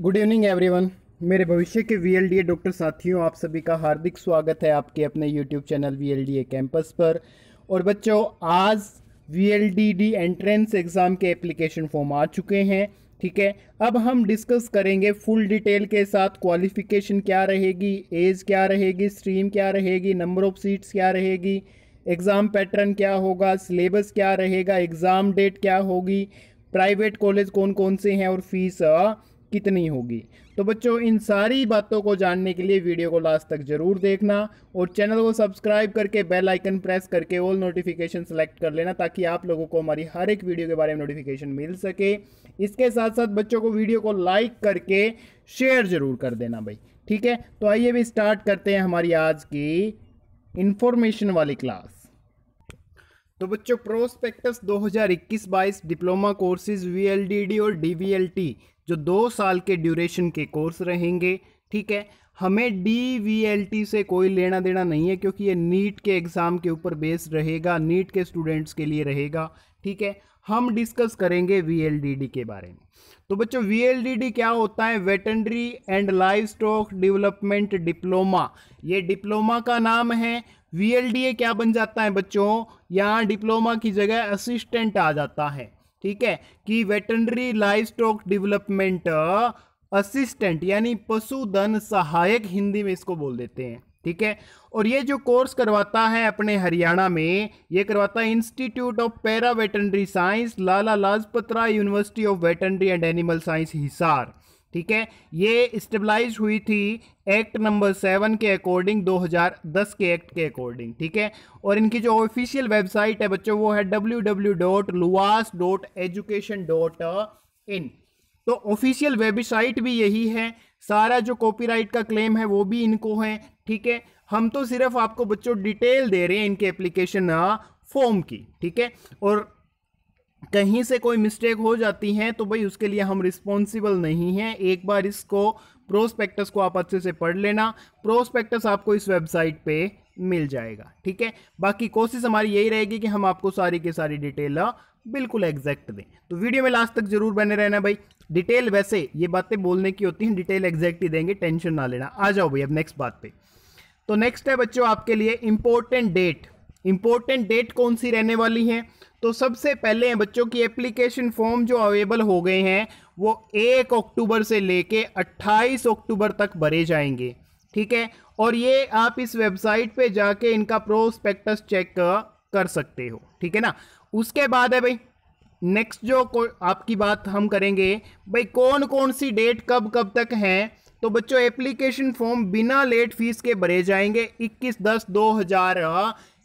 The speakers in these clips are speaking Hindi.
गुड इवनिंग एवरीवन मेरे भविष्य के वी डॉक्टर साथियों आप सभी का हार्दिक स्वागत है आपके अपने यूट्यूब चैनल वी कैंपस पर और बच्चों आज वी एंट्रेंस एग्ज़ाम के एप्लीकेशन फॉर्म आ चुके हैं ठीक है अब हम डिस्कस करेंगे फुल डिटेल के साथ क्वालिफिकेशन क्या रहेगी एज क्या रहेगी स्ट्रीम क्या रहेगी नंबर ऑफ सीट्स क्या रहेगी एग्ज़ाम पैटर्न क्या होगा सिलेबस क्या रहेगा एग्ज़ाम डेट क्या होगी प्राइवेट कॉलेज कौन कौन से हैं और फीस कितनी होगी तो बच्चों इन सारी बातों को जानने के लिए वीडियो को लास्ट तक जरूर देखना और चैनल को सब्सक्राइब करके बेल आइकन प्रेस करके ऑल नोटिफिकेशन सेलेक्ट कर लेना ताकि आप लोगों को हमारी हर एक वीडियो के बारे में नोटिफिकेशन मिल सके इसके साथ साथ बच्चों को वीडियो को लाइक करके शेयर ज़रूर कर देना भाई ठीक है तो आइए भी स्टार्ट करते हैं हमारी आज की इन्फॉर्मेशन वाली क्लास तो बच्चों प्रोस्पेक्टस 2021-22 डिप्लोमा कोर्सेज वीएलडीडी और डीवीएलटी जो दो साल के ड्यूरेशन के कोर्स रहेंगे ठीक है हमें डी वी एल टी से कोई लेना देना नहीं है क्योंकि ये नीट के एग्ज़ाम के ऊपर बेस रहेगा नीट के स्टूडेंट्स के लिए रहेगा ठीक है हम डिस्कस करेंगे वी एल डी डी के बारे में तो बच्चों वी एल डी डी क्या होता है veterinary and livestock development diploma ये डिप्लोमा का नाम है वी एल डी ए क्या बन जाता है बच्चों यहाँ डिप्लोमा की जगह असिस्टेंट आ जाता है ठीक है कि veterinary livestock development assistant यानी पशुधन सहायक हिंदी में इसको बोल देते हैं ठीक है और ये जो कोर्स करवाता है अपने हरियाणा में ये करवाता है institute of para veterinary science Lala Lajpat Rai university of veterinary and animal science Hisar ठीक है ये स्टेबलाइज हुई थी एक्ट नंबर सेवन के अकॉर्डिंग 2010 के एक्ट के अकॉर्डिंग ठीक है और इनकी जो ऑफिशियल वेबसाइट है बच्चों वो है W W dot LUVAS dot education dot in तो ऑफिशियल वेबसाइट भी यही है सारा जो कॉपीराइट का क्लेम है वो भी इनको है ठीक है हम तो सिर्फ आपको बच्चों डिटेल दे रहे हैं इनके एप्लीकेशन फॉर्म हाँ, की ठीक है और कहीं से कोई मिस्टेक हो जाती है तो भाई उसके लिए हम रिस्पॉन्सिबल नहीं हैं एक बार इसको प्रोस्पेक्टस को आप अच्छे से पढ़ लेना प्रोस्पेक्टस आपको इस वेबसाइट पे मिल जाएगा ठीक है बाकी कोशिश हमारी यही रहेगी कि हम आपको सारी की सारी डिटेल बिल्कुल एग्जैक्ट दें तो वीडियो में लास्ट तक जरूर बने रहना भाई डिटेल वैसे ये बातें बोलने की होती हैं डिटेल एग्जैक्ट ही देंगे टेंशन ना लेना आ जाओ भाई अब नेक्स्ट बात पे तो नेक्स्ट है बच्चों आपके लिए इंपॉर्टेंट डेट इम्पोर्टेंट डेट कौन सी रहने वाली है तो सबसे पहले हैं बच्चों की एप्लीकेशन फॉर्म जो अवेलेबल हो गए हैं वो एक अक्टूबर से लेके 28 अक्टूबर तक भरे जाएंगे ठीक है और ये आप इस वेबसाइट पे जाके इनका प्रोस्पेक्टस चेक कर सकते हो ठीक है ना उसके बाद है भाई नेक्स्ट जो आपकी बात हम करेंगे भाई कौन कौन सी डेट कब कब तक हैं तो बच्चों एप्लीकेशन फॉर्म बिना लेट फीस के भरे जाएंगे 21 दस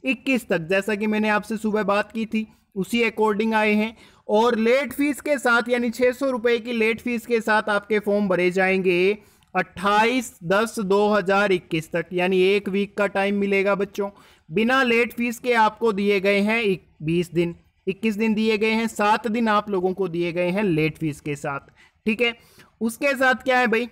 इक्कीस तक जैसा कि मैंने आपसे सुबह बात की थी उसी अकॉर्डिंग आए हैं और लेट फीस के साथ यानी छः सौ रुपये की लेट फीस के साथ आपके फॉर्म भरे जाएंगे अट्ठाईस दस दो हजार इक्कीस तक यानी एक वीक का टाइम मिलेगा बच्चों बिना लेट फीस के आपको दिए गए हैं बीस दिन इक्कीस दिन दिए गए हैं सात दिन आप लोगों को दिए गए हैं लेट फीस के साथ ठीक है उसके साथ क्या है भाई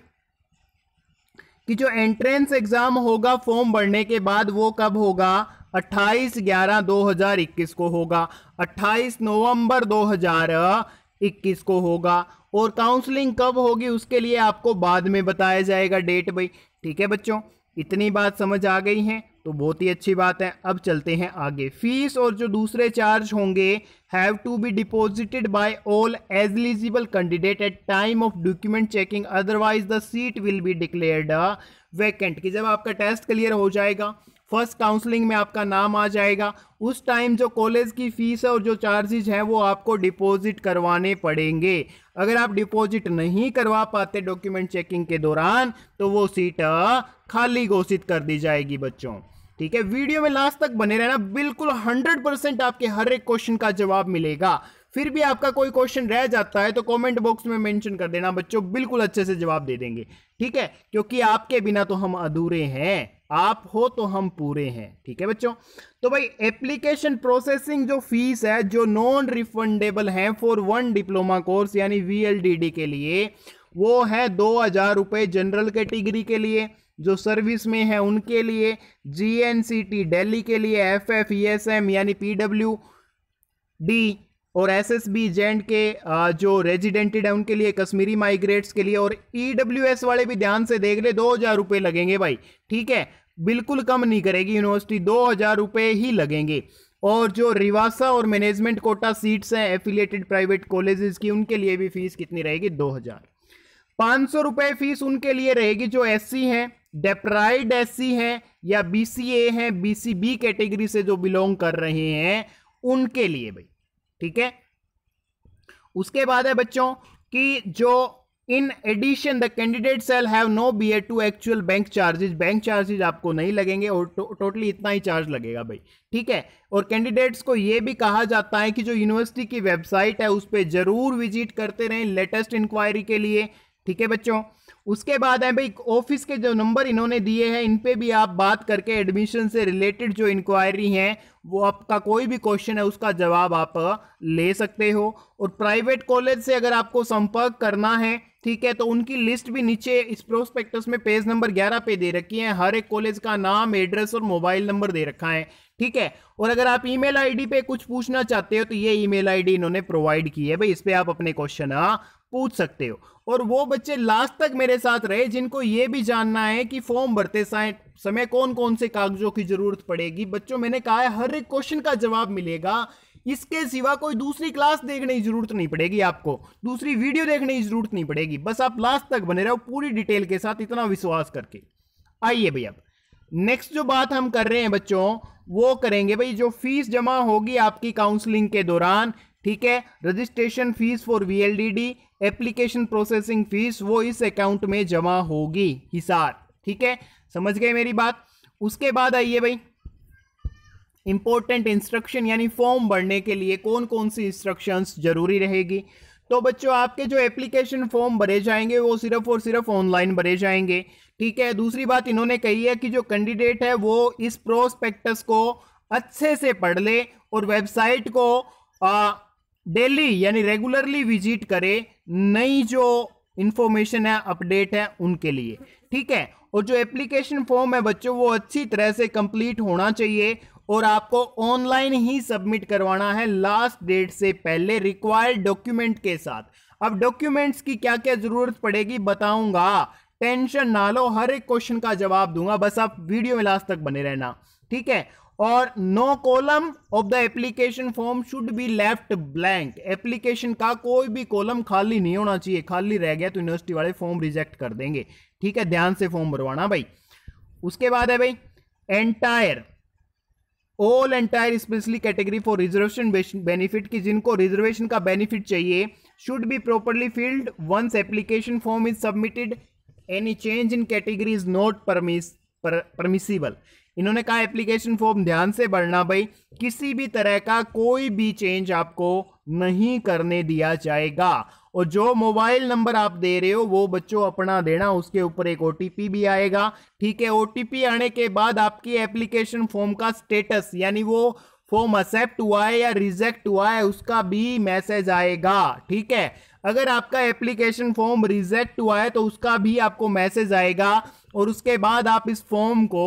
कि जो एंट्रेंस एग्ज़ाम होगा फॉर्म भरने के बाद वो कब होगा 28 ग्यारह 2021 को होगा 28 नवंबर 2021 को होगा और काउंसलिंग कब होगी उसके लिए आपको बाद में बताया जाएगा डेट भाई ठीक है बच्चों इतनी बात समझ आ गई है तो बहुत ही अच्छी बात है अब चलते हैं आगे फीस और जो दूसरे चार्ज होंगे have to be deposited by all as eligible candidate at time of document checking otherwise the seat will be declared vacant कि जब आपका टेस्ट क्लियर हो जाएगा फर्स्ट काउंसलिंग में आपका नाम आ जाएगा उस टाइम जो कॉलेज की फ़ीस है और जो चार्जेज हैं वो आपको डिपॉजिट करवाने पड़ेंगे अगर आप डिपॉजिट नहीं करवा पाते डॉक्यूमेंट चेकिंग के दौरान तो वो सीट खाली घोषित कर दी जाएगी बच्चों ठीक है वीडियो में लास्ट तक बने रहना बिल्कुल 100 परसेंट आपके हर एक क्वेश्चन का जवाब मिलेगा फिर भी आपका कोई क्वेश्चन रह जाता है तो कमेंट बॉक्स में मेंशन कर देना बच्चों बिल्कुल अच्छे से जवाब दे देंगे ठीक है क्योंकि आपके बिना तो हम अधूरे हैं आप हो तो हम पूरे हैं ठीक है बच्चों तो भाई एप्लीकेशन प्रोसेसिंग जो फीस है जो नॉन रिफंडेबल है फॉर वन डिप्लोमा कोर्स यानी वीएलडीडी के लिए वो है दो हजार रुपये जनरल कैटेगरी के, के लिए जो सर्विस में है उनके लिए G N C T Delhi के लिए F F E S M यानी पी डब्ल्यू डी और S S B J and K जो रेजिडेंटेड है उनके लिए कश्मीरी माइग्रेट्स के लिए और ई डब्ल्यू एस वाले भी ध्यान से देख ले दो हज़ार रुपये लगेंगे भाई ठीक है बिल्कुल कम नहीं करेगी यूनिवर्सिटी दो हज़ार रुपये ही लगेंगे और जो रिवासा और मैनेजमेंट कोटा सीट्स हैं एफिलिएटेड प्राइवेट कॉलेजेस की उनके लिए भी फीस कितनी रहेगी दो हज़ार पाँच सौ रुपये फीस उनके लिए रहेगी जो एस सी हैं डेप्राइड एस सी हैं या बी सी ए हैं बी सी बी कैटेगरी से जो बिलोंग कर रहे हैं उनके लिए भाई ठीक है उसके बाद है बच्चों कि जो in addition the candidate shall have no bear to actual bank charges bank charges आपको नहीं लगेंगे और टोटली इतना ही चार्ज लगेगा भाई ठीक है और कैंडिडेट्स को ये भी कहा जाता है कि जो यूनिवर्सिटी की वेबसाइट है उस पर जरूर विजिट करते रहें लेटेस्ट इंक्वायरी के लिए ठीक है बच्चों उसके बाद है भाई ऑफिस के जो नंबर इन्होंने दिए हैं इन पे भी आप बात करके एडमिशन से रिलेटेड जो इंक्वायरी है वो आपका कोई भी क्वेश्चन है उसका जवाब आप ले सकते हो और प्राइवेट कॉलेज से अगर आपको संपर्क करना है ठीक है तो उनकी लिस्ट भी नीचे इस प्रोस्पेक्टस में पेज नंबर 11 पे दे रखी है हर एक कॉलेज का नाम एड्रेस और मोबाइल नंबर दे रखा है ठीक है और अगर आप ईमेल आईडी पे कुछ पूछना चाहते हो तो ये ईमेल आईडी इन्होंने प्रोवाइड की है भाई इस पर आप अपने क्वेश्चन पूछ सकते हो और वो बच्चे लास्ट तक मेरे साथ रहे जिनको ये भी जानना है कि फॉर्म भरते समय कौन कौन से कागजों की ज़रूरत पड़ेगी बच्चों मैंने कहा है हर एक क्वेश्चन का जवाब मिलेगा इसके सिवा कोई दूसरी क्लास देखने की जरूरत नहीं पड़ेगी आपको दूसरी वीडियो देखने की जरूरत नहीं पड़ेगी बस आप लास्ट तक बने रहो पूरी डिटेल के साथ इतना विश्वास करके आइए भाई अब नेक्स्ट जो बात हम कर रहे हैं बच्चों वो करेंगे भाई जो फीस जमा होगी आपकी काउंसलिंग के दौरान ठीक है registration fees for VLDD application processing fees वो इस अकाउंट में जमा होगी हिसार ठीक है समझ गए मेरी बात उसके बाद आइए भाई इंपॉर्टेंट इंस्ट्रक्शन यानी फॉर्म भरने के लिए कौन कौन सी इंस्ट्रक्शंस जरूरी रहेगी तो बच्चों आपके जो एप्लीकेशन फॉर्म भरे जाएंगे वो सिर्फ और सिर्फ ऑनलाइन भरे जाएंगे ठीक है दूसरी बात इन्होंने कही है कि जो कैंडिडेट है वो इस प्रोस्पेक्टस को अच्छे से पढ़ ले और वेबसाइट को आ, डेली यानी रेगुलरली विजिट करे नई जो इंफॉर्मेशन है अपडेट है उनके लिए ठीक है और जो एप्लीकेशन फॉर्म है बच्चों वो अच्छी तरह से कंप्लीट होना चाहिए और आपको ऑनलाइन ही सबमिट करवाना है लास्ट डेट से पहले रिक्वायर्ड डॉक्यूमेंट के साथ अब डॉक्यूमेंट्स की क्या क्या ज़रूरत पड़ेगी बताऊंगा टेंशन ना लो हर एक क्वेश्चन का जवाब दूंगा बस आप वीडियो में लास्ट तक बने रहना ठीक है और no column of the application form should be left blank application का कोई भी कॉलम खाली नहीं होना चाहिए खाली रह गया तो यूनिवर्सिटी वाले फॉर्म रिजेक्ट कर देंगे ठीक है ध्यान से फॉर्म भरवाना भाई उसके बाद है भाई entire all entire especially category for reservation benefit की जिनको रिजर्वेशन का बेनिफिट चाहिए should be properly filled once application form is submitted any change in category is not permiss permissible इन्होंने कहा एप्लीकेशन फॉर्म ध्यान से भरना भाई किसी भी तरह का कोई भी चेंज आपको नहीं करने दिया जाएगा और जो मोबाइल नंबर आप दे रहे हो वो बच्चों अपना देना उसके ऊपर एक ओ भी आएगा ठीक है ओ आने के बाद आपकी एप्लीकेशन फॉर्म का स्टेटस यानी वो फॉर्म एक्सेप्ट हुआ है या रिजेक्ट हुआ है उसका भी मैसेज आएगा ठीक है अगर आपका एप्लीकेशन फॉर्म रिजेक्ट हुआ है तो उसका भी आपको मैसेज आएगा और उसके बाद आप इस फॉर्म को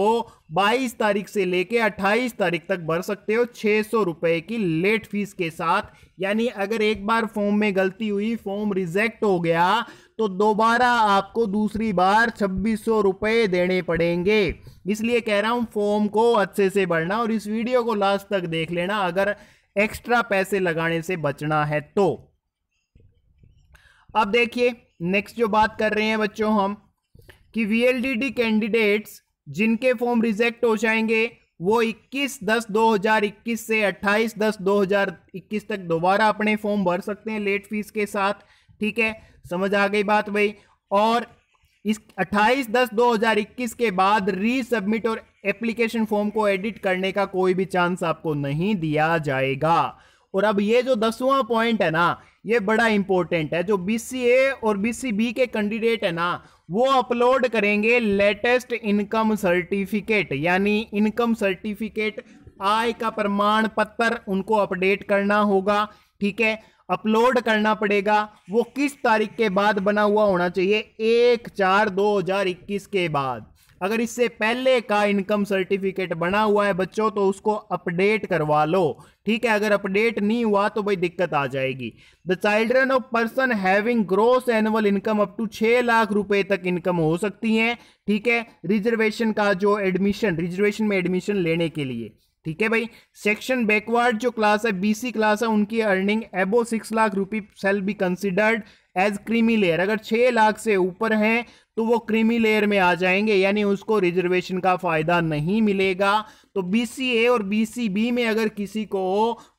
22 तारीख से लेके 28 तारीख तक भर सकते हो छः सौ रुपये की लेट फीस के साथ यानी अगर एक बार फॉर्म में गलती हुई फॉर्म रिजेक्ट हो गया तो दोबारा आपको दूसरी बार छब्बीस सौ रुपये देने पड़ेंगे इसलिए कह रहा हूँ फॉर्म को अच्छे से भरना और इस वीडियो को लास्ट तक देख लेना अगर एक्स्ट्रा पैसे लगाने से बचना है तो अब देखिए नेक्स्ट जो बात कर रहे हैं बच्चों हम कि वीएलडीडी कैंडिडेट्स जिनके फॉर्म रिजेक्ट हो जाएंगे वो 21 दस 2021 से 28 दस 2021 तक दोबारा अपने फॉर्म भर सकते हैं लेट फीस के साथ ठीक है समझ आ गई बात भाई और इस 28 दस 2021 के बाद रीसबमिट और एप्लीकेशन फॉर्म को एडिट करने का कोई भी चांस आपको नहीं दिया जाएगा और अब ये जो दसवां पॉइंट है ना ये बड़ा इंपॉर्टेंट है जो बी और बी के कैंडिडेट है ना वो अपलोड करेंगे लेटेस्ट इनकम सर्टिफिकेट यानी इनकम सर्टिफिकेट आय का प्रमाण पत्र उनको अपडेट करना होगा ठीक है अपलोड करना पड़ेगा वो किस तारीख के बाद बना हुआ होना चाहिए एक चार दो हजार इक्कीस के बाद अगर इससे पहले का इनकम सर्टिफिकेट बना हुआ है बच्चों तो उसको अपडेट करवा लो ठीक है अगर अपडेट नहीं हुआ तो भाई दिक्कत आ जाएगी the children of person having gross annual income up to छः लाख रुपए तक इनकम हो सकती है ठीक है रिजर्वेशन का जो एडमिशन रिजर्वेशन में एडमिशन लेने के लिए ठीक है भाई सेक्शन बैकवर्ड जो क्लास है बीसी क्लास है उनकी earning above six lakh rupee shall be considered as creamy layer अगर छः लाख से ऊपर हैं तो वो क्रीमी लेयर में आ जाएंगे यानी उसको रिजर्वेशन का फ़ायदा नहीं मिलेगा तो बीसीए और बी में अगर किसी को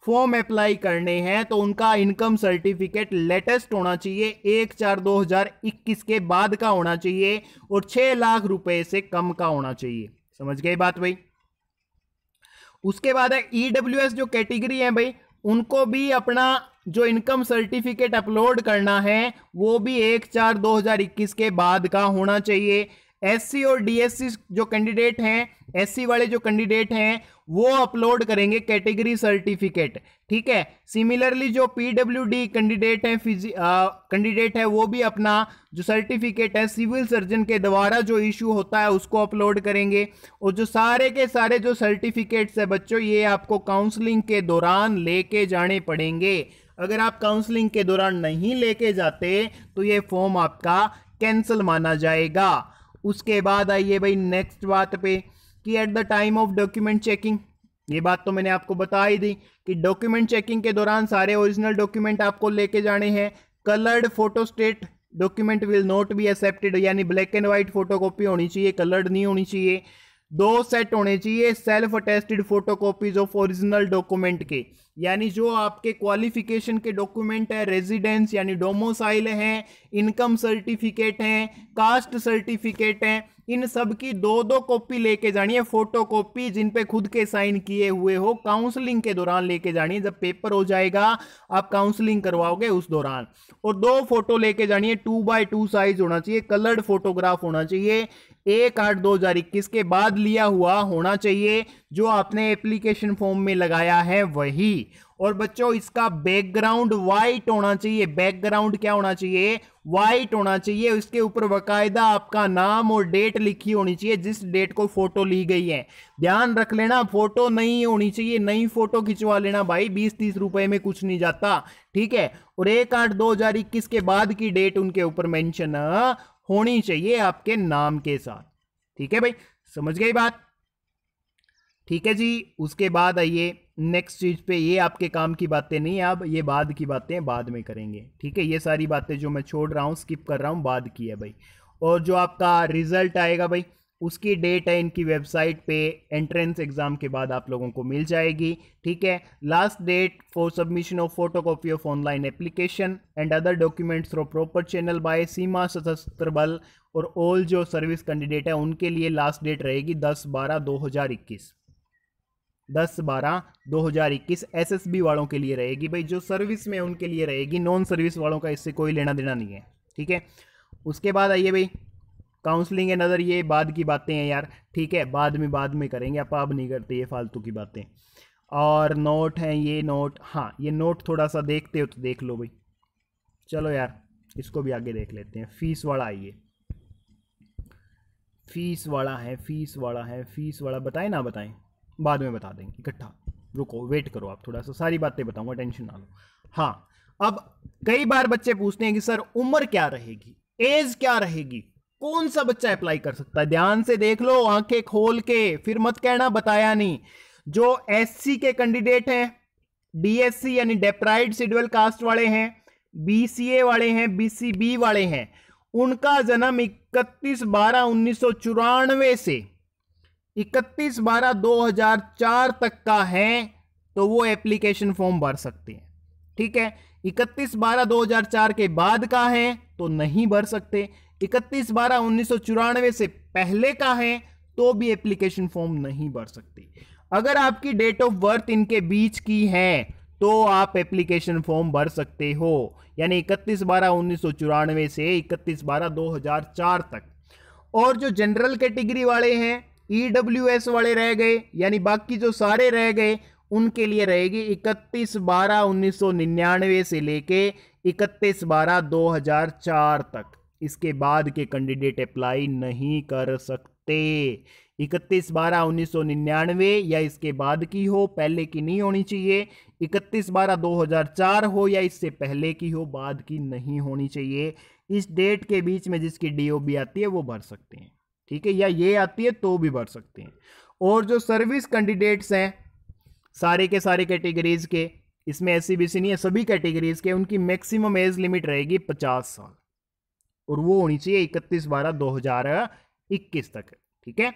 फॉर्म अप्लाई करने हैं तो उनका इनकम सर्टिफिकेट लेटेस्ट होना चाहिए एक चार दो हज़ार इक्कीस के बाद का होना चाहिए और छह लाख रुपए से कम का होना चाहिए समझ गए बात भाई उसके बाद है ईडब्ल्यूएस e जो कैटेगरी है भाई उनको भी अपना जो इनकम सर्टिफिकेट अपलोड करना है वो भी एक चार 2021 के बाद का होना चाहिए एससी और डीएससी जो कैंडिडेट हैं एससी वाले जो कैंडिडेट हैं वो अपलोड करेंगे कैटेगरी सर्टिफिकेट ठीक है सिमिलरली जो पीडब्ल्यूडी कैंडिडेट हैं फिजी कैंडिडेट है वो भी अपना जो सर्टिफिकेट है सिविल सर्जन के द्वारा जो इशू होता है उसको अपलोड करेंगे और जो सारे के सारे जो सर्टिफिकेट्स है बच्चों ये आपको काउंसलिंग के दौरान लेके जाने पड़ेंगे अगर आप काउंसलिंग के दौरान नहीं लेके जाते तो ये फॉर्म आपका कैंसिल माना जाएगा उसके बाद आइए भाई नेक्स्ट बात पे कि at the time of document checking ये बात तो मैंने आपको बता ही दी कि डॉक्यूमेंट चेकिंग के दौरान सारे ओरिजिनल डॉक्यूमेंट आपको लेके जाने हैं coloured photostat document will not be accepted यानी black and white photocopy होनी चाहिए कलर्ड नहीं होनी चाहिए दो सेट होने चाहिए self attested photocopies of original document के यानी जो आपके क्वालिफिकेशन के डॉक्यूमेंट है रेजिडेंस यानी डोमोसाइल हैं इनकम सर्टिफिकेट हैं कास्ट सर्टिफिकेट हैं इन सब की दो दो कॉपी लेके जानी है फोटो कॉपी जिन पे खुद के साइन किए हुए हो काउंसलिंग के दौरान लेके जानी है जब पेपर हो जाएगा आप काउंसलिंग करवाओगे उस दौरान और दो फोटो लेके जानी है टू बाय टू साइज होना चाहिए कलर्ड फोटोग्राफ होना चाहिए एक आठ दो हजार इक्कीस के बाद लिया हुआ होना चाहिए जो आपने एप्लीकेशन फॉर्म में लगाया है वही और बच्चों इसका बैकग्राउंड वाइट होना चाहिए बैकग्राउंड क्या होना चाहिए वाइट होना चाहिए उसके ऊपर बकायदा आपका नाम और डेट लिखी होनी चाहिए जिस डेट को फोटो ली गई है ध्यान रख लेना फोटो नहीं होनी चाहिए नई फोटो खिंचवा लेना भाई बीस तीस रुपए में कुछ नहीं जाता ठीक है और एक आठ दो हजार इक्कीस के बाद की डेट उनके ऊपर मेंशन होनी चाहिए आपके नाम के साथ ठीक है भाई समझ गई बात ठीक है जी उसके बाद आइए नेक्स्ट चीज़ पे ये आपके काम की बातें नहीं है अब ये बाद की बातें बाद में करेंगे ठीक है ये सारी बातें जो मैं छोड़ रहा हूँ स्किप कर रहा हूँ बाद की है भाई और जो आपका रिज़ल्ट आएगा भाई उसकी डेट है इनकी वेबसाइट पे एंट्रेंस एग्ज़ाम के बाद आप लोगों को मिल जाएगी ठीक है last date for submission of photocopy of online application and other documents through proper channel by सीमा सशस्त्र बल और ऑल जो सर्विस कैंडिडेट है उनके लिए लास्ट डेट रहेगी दस बारह दो हज़ार इक्कीस दस बारह दो हज़ार इक्कीस एस एस बी वालों के लिए रहेगी भाई जो सर्विस में उनके लिए रहेगी नॉन सर्विस वालों का इससे कोई लेना देना नहीं है ठीक है उसके बाद आइए भाई काउंसलिंग एंड अदर ये बाद की बातें हैं यार ठीक है बाद में बाद में करेंगे आप अब नहीं करते ये फालतू की बातें और नोट हैं ये नोट हाँ ये नोट थोड़ा सा देखते हो तो देख लो भाई चलो यार इसको भी आगे देख लेते हैं फीस वाला आइए फीस वाला है फीस वाला है फीस वाला बताएं ना बताएं बाद में बता देंगे इकट्ठा रुको वेट करो आप थोड़ा सा सारी बातें बताऊंगा टेंशन ना लो हाँ अब कई बार बच्चे पूछते हैं कि सर उम्र क्या रहेगी एज क्या रहेगी कौन सा बच्चा अप्लाई कर सकता है ध्यान से देख लो आंखें खोल के फिर मत कहना बताया नहीं जो एससी के कैंडिडेट हैं डीएससी यानी डेप्राइड शेड्यूल कास्ट वाले हैं बीसीए वाले हैं बीसीबी वाले हैं उनका जन्म इकतीस बारह उन्नीस से इकतीस बारह दो हजार चार तक का है तो वो एप्लीकेशन फॉर्म भर सकते हैं ठीक है इकतीस बारह दो हजार चार के बाद का है तो नहीं भर सकते इकतीस बारह उन्नीस सौ चौरानवे से पहले का है तो भी एप्लीकेशन फॉर्म नहीं भर सकते अगर आपकी डेट ऑफ बर्थ इनके बीच की है तो आप एप्लीकेशन फॉर्म भर सकते हो यानी इकतीस बारह उन्नीस सौ चौरानवे से इकतीस बारह दो हजार चार तक और जो जनरल कैटेगरी वाले हैं ईडब्ल्यूएस e वाले रह गए यानी बाकी जो सारे रह गए उनके लिए रहेगी इकतीस बारह उन्नीस सौ निन्यानवे से लेके इकतीस बारह दो हजार चार तक इसके बाद के कैंडिडेट अप्लाई नहीं कर सकते इकतीस बारह उन्नीस सौ निन्यानवे या इसके बाद की हो पहले की नहीं होनी चाहिए इकतीस बारह दो हजार चार हो या इससे पहले की हो बाद की नहीं होनी चाहिए इस डेट के बीच में जिसकी डीओबी आती है वो भर सकते हैं ठीक है या ये आती है तो भी भर सकते हैं और जो सर्विस कैंडिडेट्स हैं सारे के सारे कैटेगरीज के इसमें एस सी नहीं है सभी कैटेगरीज के उनकी मैक्सिमम एज लिमिट रहेगी पचास साल और वो होनी चाहिए इकतीस बारह दो हजार इक्कीस तक ठीक है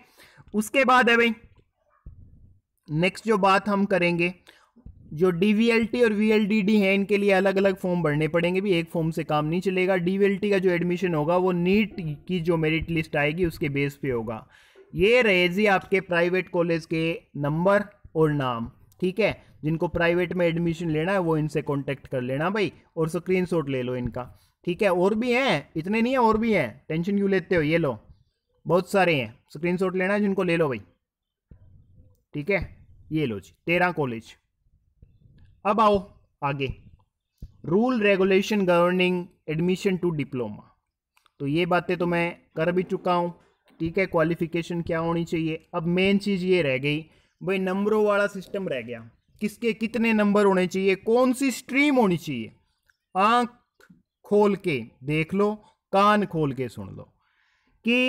उसके बाद है भाई नेक्स्ट जो बात हम करेंगे जो डी और वी हैं इनके लिए अलग अलग फॉर्म भरने पड़ेंगे भी एक फॉर्म से काम नहीं चलेगा डी का जो एडमिशन होगा वो नीट की जो मेरिट लिस्ट आएगी उसके बेस पे होगा ये रहे जी आपके प्राइवेट कॉलेज के नंबर और नाम ठीक है जिनको प्राइवेट में एडमिशन लेना है वो इनसे कॉन्टेक्ट कर लेना भाई और शॉट ले लो इनका ठीक है और भी हैं इतने नहीं हैं और भी हैं टेंशन क्यों लेते हो ये लो बहुत सारे हैं शॉट लेना है जिनको ले लो भाई ठीक है ये लो जी तेरह कॉलेज अब आओ आगे rule regulation governing admission to diploma तो ये बातें तो मैं कर भी चुका हूँ ठीक है क्वालिफिकेशन क्या होनी चाहिए अब मेन चीज़ ये रह गई भाई नंबरों वाला सिस्टम रह गया किसके कितने नंबर होने चाहिए कौन सी स्ट्रीम होनी चाहिए आँख खोल के देख लो कान खोल के सुन लो कि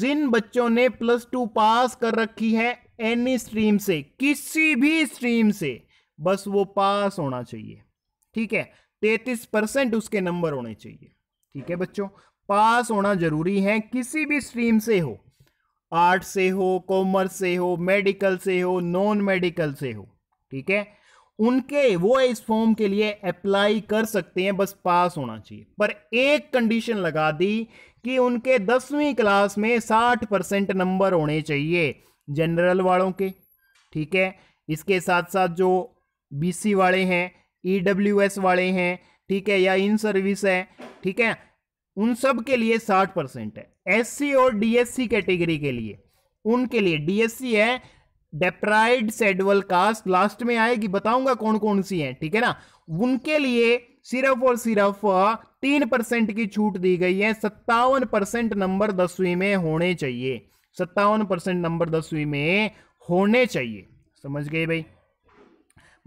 जिन बच्चों ने प्लस टू पास कर रखी है एनी स्ट्रीम से किसी भी स्ट्रीम से बस वो पास होना चाहिए ठीक है तैतीस परसेंट उसके नंबर होने चाहिए ठीक है बच्चों पास होना जरूरी है किसी भी स्ट्रीम से हो आर्ट से हो कॉमर्स से हो मेडिकल से हो नॉन मेडिकल से हो ठीक है उनके वो इस फॉर्म के लिए अप्लाई कर सकते हैं बस पास होना चाहिए पर एक कंडीशन लगा दी कि उनके दसवीं क्लास में साठ परसेंट नंबर होने चाहिए जनरल वालों के ठीक है इसके साथ साथ जो बीसी वाले हैं ईडब्ल्यूएस e वाले हैं ठीक है या इन सर्विस है ठीक है उन सब के लिए साठ परसेंट है एससी और डीएससी कैटेगरी के लिए उनके लिए डीएससी है डेप्राइड सेडवल कास्ट लास्ट में आएगी बताऊंगा कौन कौन सी है ठीक है ना उनके लिए सिर्फ और सिर्फ तीन परसेंट की छूट दी गई है सत्तावन परसेंट नंबर दसवीं में होने चाहिए सत्तावन परसेंट नंबर दसवीं में होने चाहिए समझ गए भाई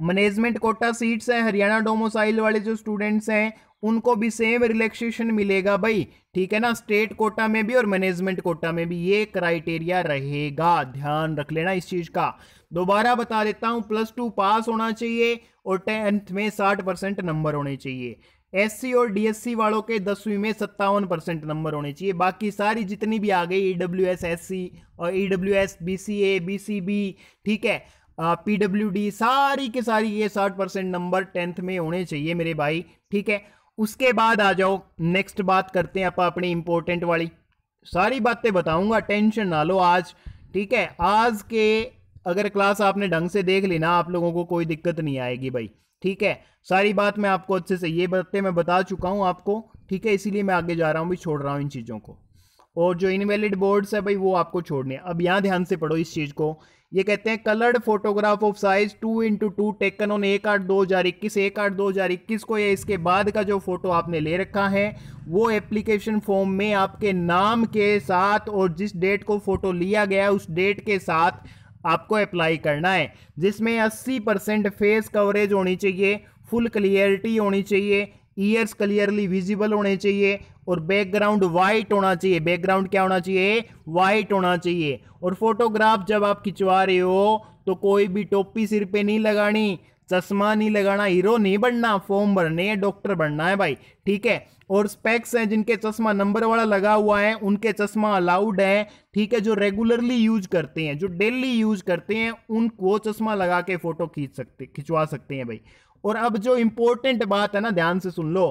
मैनेजमेंट कोटा सीट्स हैं हरियाणा डोमोसाइल वाले जो स्टूडेंट्स हैं उनको भी सेम रिलैक्सेशन मिलेगा भाई ठीक है ना स्टेट कोटा में भी और मैनेजमेंट कोटा में भी ये क्राइटेरिया रहेगा ध्यान रख लेना इस चीज़ का दोबारा बता देता हूँ प्लस टू पास होना चाहिए और टेंथ में साठ परसेंट नंबर होने चाहिए एससी और डीएससी वालों के दसवीं में सत्तावन परसेंट नंबर होने चाहिए बाकी सारी जितनी भी आ गई E W S S C और E W S B C A B C B ठीक है पी डब्ल्यू डी सारी के सारी ये साठ परसेंट नंबर टेंथ में होने चाहिए मेरे भाई ठीक है उसके बाद आ जाओ नेक्स्ट बात करते हैं आप अपनी इंपॉर्टेंट वाली सारी बातें बताऊंगा टेंशन ना लो आज ठीक है आज के अगर क्लास आपने ढंग से देख ली ना आप लोगों को कोई दिक्कत नहीं आएगी भाई ठीक है सारी बात मैं आपको अच्छे से ये बातें मैं बता चुका हूँ आपको ठीक है इसीलिए मैं आगे जा रहा हूँ भी छोड़ रहा हूँ इन चीज़ों को और जो इनवैलिड बोर्ड्स है भाई वो आपको छोड़ने अब यहाँ ध्यान से पढ़ो इस चीज़ को ये कहते हैं coloured photograph of size two into two taken on एक आठ दो हज़ार इक्कीस एक आठ दो हज़ार इक्कीस को या इसके बाद का जो फोटो आपने ले रखा है वो एप्लीकेशन फॉर्म में आपके नाम के साथ और जिस डेट को फोटो लिया गया उस डेट के साथ आपको अप्लाई करना है जिसमें 80 परसेंट फेस कवरेज होनी चाहिए फुल क्लियरिटी होनी चाहिए ईयर्स क्लियरली विजिबल होने चाहिए और बैकग्राउंड वाइट होना चाहिए बैकग्राउंड क्या होना चाहिए वाइट होना चाहिए और फोटोग्राफ जब आप खिंचवा रहे हो तो कोई भी टोपी सिर पे नहीं लगानी चश्मा नहीं लगाना हीरो नहीं बनना फॉर्म भरने है डॉक्टर बनना है भाई ठीक है और स्पेक्स हैं जिनके चश्मा नंबर वाला लगा हुआ है उनके चश्मा अलाउड है ठीक है जो रेगुलरली यूज करते हैं जो डेली यूज करते हैं उनको चश्मा लगा के फोटो खींच सकते खिंचवा सकते हैं भाई और अब जो इंपॉर्टेंट बात है ना ध्यान से सुन लो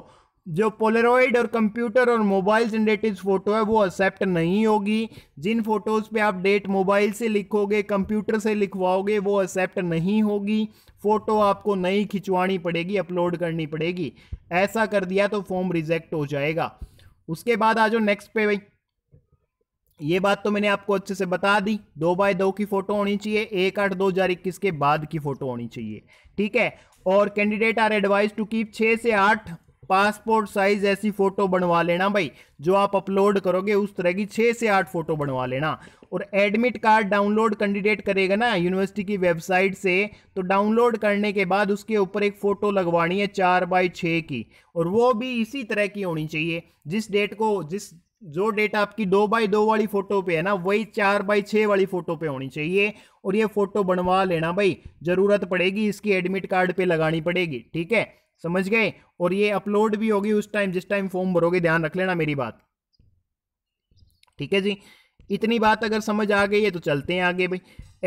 जो पोलरॉइड और कंप्यूटर और मोबाइल जनरेटेड फोटो है वो एक्सेप्ट नहीं होगी जिन फोटोज़ पे आप डेट मोबाइल से लिखोगे कंप्यूटर से लिखवाओगे वो एक्सेप्ट नहीं होगी फ़ोटो आपको नई खिंचवानी पड़ेगी अपलोड करनी पड़ेगी ऐसा कर दिया तो फॉर्म रिजेक्ट हो जाएगा उसके बाद आ जाओ नेक्स्ट पे भाई ये बात तो मैंने आपको अच्छे से बता दी दो बाय दो की फोटो होनी चाहिए एक आठ दो हजार इक्कीस के बाद की फोटो होनी चाहिए ठीक है और candidate are advise to keep छः से आठ पासपोर्ट साइज ऐसी फोटो बनवा लेना भाई जो आप अपलोड करोगे उस तरह की छः से आठ फोटो बनवा लेना और एडमिट कार्ड डाउनलोड कैंडिडेट करेगा ना यूनिवर्सिटी की वेबसाइट से तो डाउनलोड करने के बाद उसके ऊपर एक फ़ोटो लगवानी है चार बाई छः की और वो भी इसी तरह की होनी चाहिए जिस डेट को जिस जो डेटा आपकी दो बाई दो वाली फोटो पे है ना वही चार बाई छः वाली फोटो पे होनी चाहिए और ये फोटो बनवा लेना भाई ज़रूरत पड़ेगी इसकी एडमिट कार्ड पे लगानी पड़ेगी ठीक है समझ गए और ये अपलोड भी होगी उस टाइम जिस टाइम फॉर्म भरोगे ध्यान रख लेना मेरी बात ठीक है जी इतनी बात अगर समझ आ गई है तो चलते हैं आगे भाई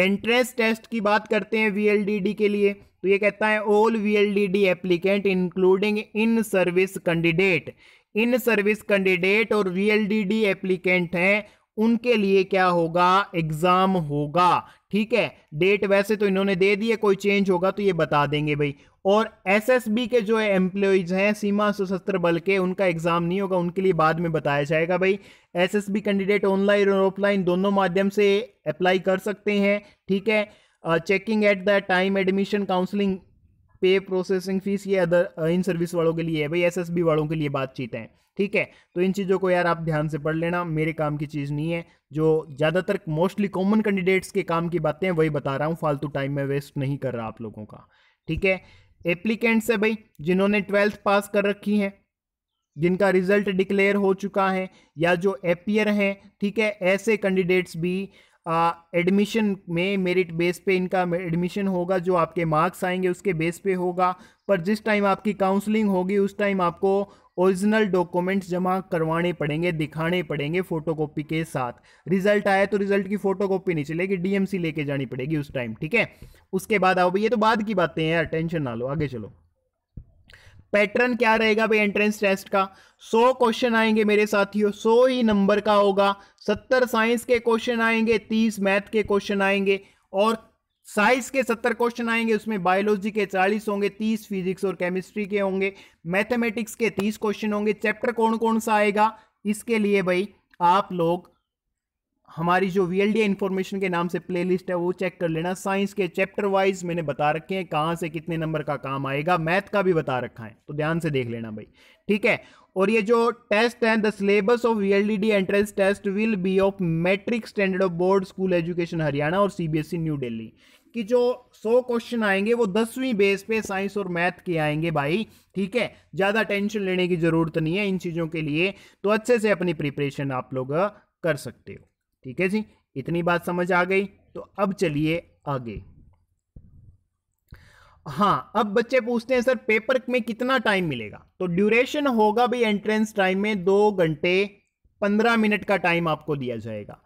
एंट्रेंस टेस्ट की बात करते हैं वी के लिए तो ये कहता है all V L D D applicant including in service candidate in service candidate और वीएलडीडी एप्लीकेंट हैं उनके लिए क्या होगा एग्जाम होगा ठीक है डेट वैसे तो इन्होंने दे दी है कोई चेंज होगा तो ये बता देंगे भाई और एसएसबी के जो एम्प्लॉयज हैं सीमा सशस्त्र बल के उनका एग्जाम नहीं होगा उनके लिए बाद में बताया जाएगा भाई एसएसबी कैंडिडेट ऑनलाइन और ऑफलाइन दोनों माध्यम से अप्लाई कर सकते हैं ठीक है checking at the time admission counselling पे प्रोसेसिंग फीस ये अदर इन सर्विस वालों के लिए है भाई एसएसबी वालों के लिए बातचीत है ठीक है तो इन चीज़ों को यार आप ध्यान से पढ़ लेना मेरे काम की चीज़ नहीं है जो ज़्यादातर मोस्टली कॉमन कैंडिडेट्स के काम की बातें वही बता रहा हूँ फालतू टाइम में वेस्ट नहीं कर रहा आप लोगों का ठीक है एप्लीकेंट्स है भाई जिन्होंने ट्वेल्थ पास कर रखी है जिनका रिजल्ट डिक्लेयर हो चुका है या जो एपियर हैं ठीक है ऐसे कैंडिडेट्स भी एडमिशन में मेरिट बेस पे इनका एडमिशन होगा जो आपके मार्क्स आएंगे उसके बेस पे होगा पर जिस टाइम आपकी काउंसलिंग होगी उस टाइम आपको ओरिजिनल डॉक्यूमेंट्स जमा करवाने पड़ेंगे दिखाने पड़ेंगे फोटोकॉपी के साथ रिजल्ट आया तो रिजल्ट की फोटोकॉपी नहीं चलेगी डीएमसी लेके जानी पड़ेगी उस टाइम ठीक है उसके बाद आओ ये तो बाद की बातें हैं यार टेंशन ना लो आगे चलो पैटर्न क्या रहेगा भाई एंट्रेंस टेस्ट का सौ क्वेश्चन आएंगे मेरे साथियों सौ ही नंबर का होगा सत्तर साइंस के क्वेश्चन आएंगे तीस मैथ के क्वेश्चन आएंगे और साइंस के सत्तर क्वेश्चन आएंगे उसमें बायोलॉजी के चालीस होंगे तीस फिजिक्स और केमिस्ट्री के होंगे मैथमेटिक्स के तीस क्वेश्चन होंगे चैप्टर कौन कौन सा आएगा इसके लिए भाई आप लोग हमारी जो वी एल डी इन्फॉर्मेशन के नाम से प्ले लिस्ट है वो चेक कर लेना साइंस के चैप्टर वाइज मैंने बता रखे हैं कहाँ से कितने नंबर का काम आएगा मैथ का भी बता रखा है तो ध्यान से देख लेना भाई ठीक है और ये जो टेस्ट हैं the syllabus of V L D D entrance test will be of matric standard of board school education Haryana और C B S E New Delhi कि जो 100 क्वेश्चन आएंगे वो दसवीं बेस पे साइंस और मैथ के आएंगे भाई ठीक है ज़्यादा टेंशन लेने की ज़रूरत नहीं है इन चीज़ों के लिए तो अच्छे से अपनी प्रिपरेशन आप लोग कर सकते हो ठीक है जी इतनी बात समझ आ गई तो अब चलिए आगे हाँ अब बच्चे पूछते हैं सर पेपर में कितना टाइम मिलेगा तो ड्यूरेशन होगा भाई एंट्रेंस टाइम में दो घंटे पंद्रह मिनट का टाइम आपको दिया जाएगा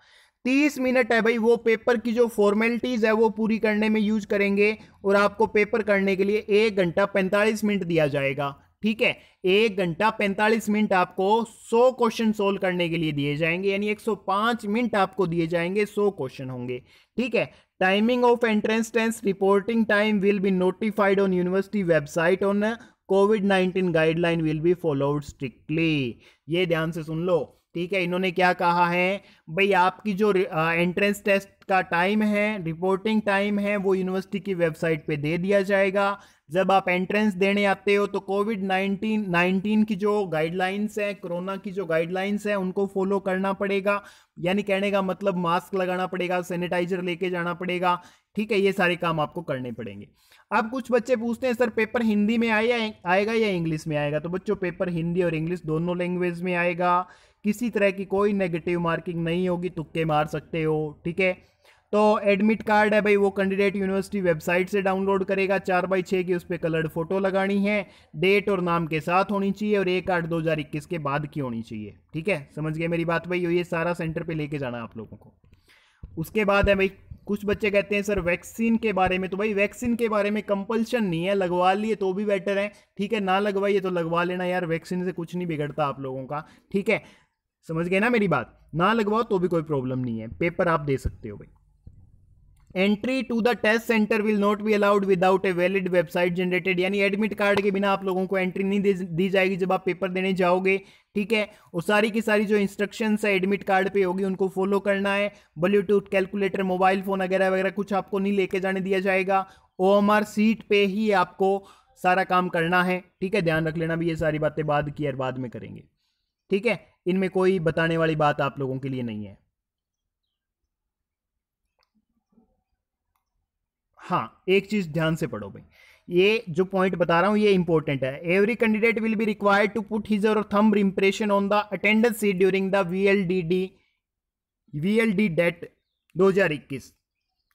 तीस मिनट है भाई वो पेपर की जो फॉर्मेलिटीज़ है वो पूरी करने में यूज करेंगे और आपको पेपर करने के लिए एक घंटा पैंतालीस मिनट दिया जाएगा ठीक है एक घंटा 45 मिनट आपको 100 क्वेश्चन सोल्व करने के लिए दिए जाएंगे यानी 105 मिनट आपको दिए जाएंगे 100 क्वेश्चन होंगे ठीक है timing of entrance test reporting time will be notified on university website on COVID 19 guideline will be followed strictly ये ध्यान से सुन लो ठीक है इन्होंने क्या कहा है भाई आपकी जो एंट्रेंस टेस्ट का टाइम है रिपोर्टिंग टाइम है वो यूनिवर्सिटी की वेबसाइट पे दे दिया जाएगा जब आप एंट्रेंस देने आते हो तो कोविड नाइन्टीन नाइनटीन की जो गाइडलाइंस हैं कोरोना की जो गाइडलाइंस हैं उनको फॉलो करना पड़ेगा यानी कहने का मतलब मास्क लगाना पड़ेगा सैनिटाइजर लेके जाना पड़ेगा ठीक है ये सारे काम आपको करने पड़ेंगे अब कुछ बच्चे पूछते हैं सर पेपर हिंदी में आया आएगा या इंग्लिश में आएगा तो बच्चों पेपर हिंदी और इंग्लिश दोनों लैंग्वेज में आएगा किसी तरह की कोई नेगेटिव मार्किंग नहीं होगी तुक्के मार सकते हो ठीक है तो एडमिट कार्ड है भाई वो कैंडिडेट यूनिवर्सिटी वेबसाइट से डाउनलोड करेगा चार बाई छः की उस पर कलर्ड फोटो लगानी है डेट और नाम के साथ होनी चाहिए और एक आठ दो हज़ार इक्कीस के बाद की होनी चाहिए ठीक है समझ गए मेरी बात भाई ये सारा सेंटर पे लेके जाना आप लोगों को उसके बाद है भाई कुछ बच्चे कहते हैं सर वैक्सीन के बारे में तो भाई वैक्सीन के बारे में कंपल्शन नहीं है लगवा लिए तो भी बेटर है ठीक है ना लगवाइए तो लगवा लेना यार वैक्सीन से कुछ नहीं बिगड़ता आप लोगों का ठीक है समझ गए ना मेरी बात ना लगवाओ तो भी कोई प्रॉब्लम नहीं है पेपर आप दे सकते हो भाई entry to the test centre will not be allowed without a valid website generated यानी एडमिट कार्ड के बिना आप लोगों को एंट्री नहीं दी जाएगी जब आप पेपर देने जाओगे ठीक है और सारी की सारी जो इंस्ट्रक्शंस है एडमिट कार्ड पे होगी उनको फॉलो करना है ब्लूटूथ कैलकुलेटर मोबाइल फोन वगैरह वगैरह कुछ आपको नहीं लेके जाने दिया जाएगा ओ सीट पे ही आपको सारा काम करना है ठीक है ध्यान रख लेना भी ये सारी बातें बाद की और बाद में करेंगे ठीक है इनमें कोई बताने वाली बात आप लोगों के लिए नहीं है हाँ एक चीज ध्यान से पढ़ो भाई ये जो पॉइंट बता रहा हूँ ये इंपॉर्टेंट है every candidate will be required to put his और thumb impression on the attendance sheet during the V L D D V L D date दो हजार इक्कीस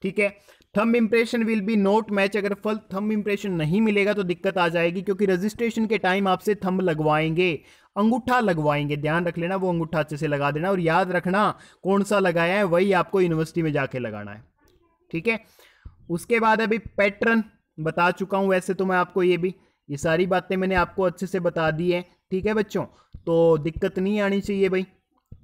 ठीक है thumb impression will be not match अगर फल थम इम्प्रेशन नहीं मिलेगा तो दिक्कत आ जाएगी क्योंकि रजिस्ट्रेशन के टाइम आपसे थम लगवाएंगे अंगूठा लगवाएंगे ध्यान रख लेना वो अंगूठा अच्छे से लगा देना और याद रखना कौन सा लगाया है वही आपको यूनिवर्सिटी में जाके लगाना है ठीक है उसके बाद अभी पैटर्न बता चुका हूँ वैसे तो मैं आपको ये भी ये सारी बातें मैंने आपको अच्छे से बता दी है ठीक है बच्चों तो दिक्कत नहीं आनी चाहिए भाई